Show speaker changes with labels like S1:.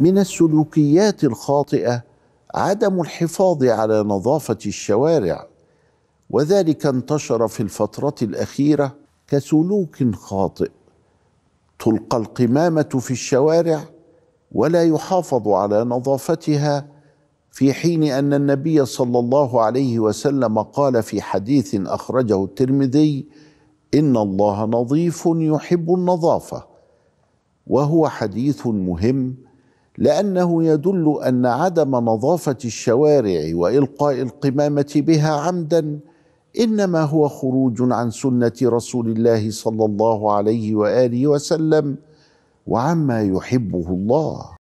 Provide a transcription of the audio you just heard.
S1: من السلوكيات الخاطئه عدم الحفاظ على نظافه الشوارع وذلك انتشر في الفتره الاخيره كسلوك خاطئ تلقى القمامه في الشوارع ولا يحافظ على نظافتها في حين ان النبي صلى الله عليه وسلم قال في حديث اخرجه الترمذي ان الله نظيف يحب النظافه وهو حديث مهم لانه يدل ان عدم نظافه الشوارع والقاء القمامه بها عمدا انما هو خروج عن سنه رسول الله صلى الله عليه واله وسلم وعما يحبه الله